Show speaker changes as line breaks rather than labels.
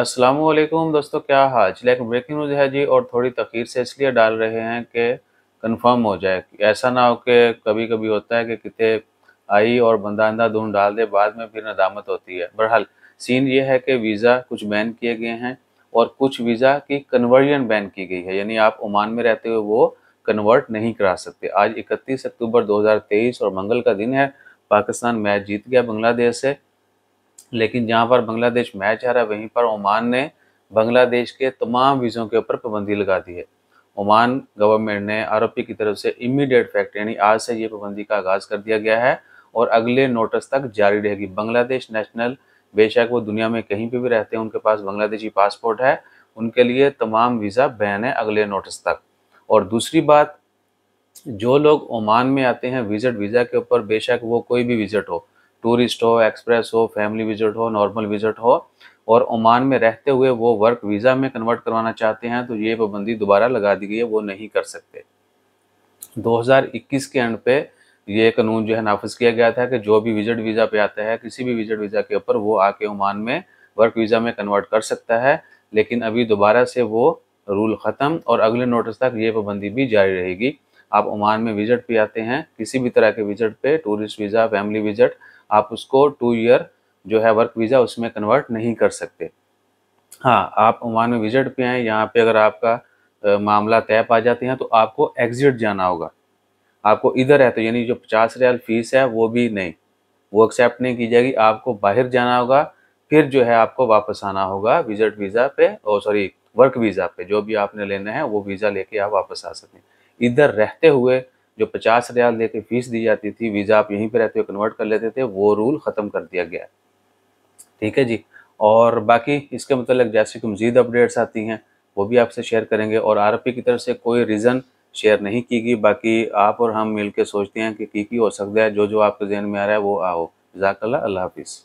असलम दोस्तों क्या हाल लेकिन ब्रेकिंग न्यूज़ है जी और थोड़ी तखीर से इसलिए डाल रहे हैं कि कंफर्म हो जाए ऐसा ना हो कि कभी कभी होता है कि कितने आई और बंदा अंदा धूम डाल दे बाद में फिर नदामत होती है बहरहाल सीन ये है कि वीज़ा कुछ बैन किए गए हैं और कुछ वीज़ा की कन्वर्जन बैन की गई है यानी आप ओमान में रहते हुए वो कन्वर्ट नहीं करा सकते आज इकतीस अक्टूबर तेईस और मंगल का दिन है पाकिस्तान मैच जीत गया बांग्लादेश से लेकिन जहाँ पर बांग्लादेश मैच आ रहा है वहीं पर ओमान ने बांग्लादेश के तमाम वीज़ों के ऊपर पाबंदी लगा दी है ओमान गवर्नमेंट ने आरोपी की तरफ से इमीडिएट फैक्ट यानी आज से ये पाबंदी का आगाज़ कर दिया गया है और अगले नोटिस तक जारी रहेगी बांग्लादेश नेशनल बेशक वो दुनिया में कहीं पर भी रहते हैं उनके पास बांग्लादेशी पासपोर्ट है उनके लिए तमाम वीज़ा बैन है अगले नोटिस तक और दूसरी बात जो लोग ओमान में आते हैं विजिट वीज़ा के ऊपर बेशक वो कोई भी विजिट हो टूरिस्ट हो एक्सप्रेस हो फैमिली विजिट हो नॉर्मल विजिट हो और ओमान में रहते हुए वो वर्क वीज़ा में कन्वर्ट करवाना चाहते हैं तो ये पाबंदी दोबारा लगा दी गई है वो नहीं कर सकते 2021 के एंड पे ये कानून जो है नाफज किया गया था कि जो भी विजिट वीज़ा पे आता है किसी भी विजिट वीज़ा के ऊपर वो आके ओमान में वर्क वीज़ा में कन्वर्ट कर सकता है लेकिन अभी दोबारा से वो रूल ख़त्म और अगले नोटिस तक ये पाबंदी भी जारी रहेगी आप ओमान में विजिट पे आते हैं किसी भी तरह के विजिट पे टूरिस्ट वीज़ा फैमिली विजिट आप उसको टू ईयर जो है वर्क वीज़ा उसमें कन्वर्ट नहीं कर सकते हाँ आप ओमान में विजिट पे आए यहाँ पे अगर आपका आ, मामला तय पा जाते हैं तो आपको एग्जिट जाना होगा आपको इधर है तो यानी जो पचास रियाल फीस है वो भी नहीं वो एक्सेप्ट नहीं की जाएगी आपको बाहर जाना होगा फिर जो है आपको वापस आना होगा विजिट वीज़ा पे और सॉरी वर्क वीज़ा पे जो भी आपने लेना है वो वीज़ा लेके आप वापस आ सकें इधर रहते हुए जो पचास रियाल लेके फीस दी जाती थी वीज़ा आप यहीं पे रहते हुए कन्वर्ट कर लेते थे वो रूल ख़त्म कर दिया गया ठीक है जी और बाकी इसके मतलब जैसे कि मज़ीद अपडेट्स आती हैं वो भी आपसे शेयर करेंगे और आर की तरफ से कोई रीज़न शेयर नहीं की गई बाकी आप और हम मिलकर सोचते हैं कि की, की हो सकता है जो जो आपके जहन में आ रहा है वो आओ जजाकल्ला अल्लाह हाफिज़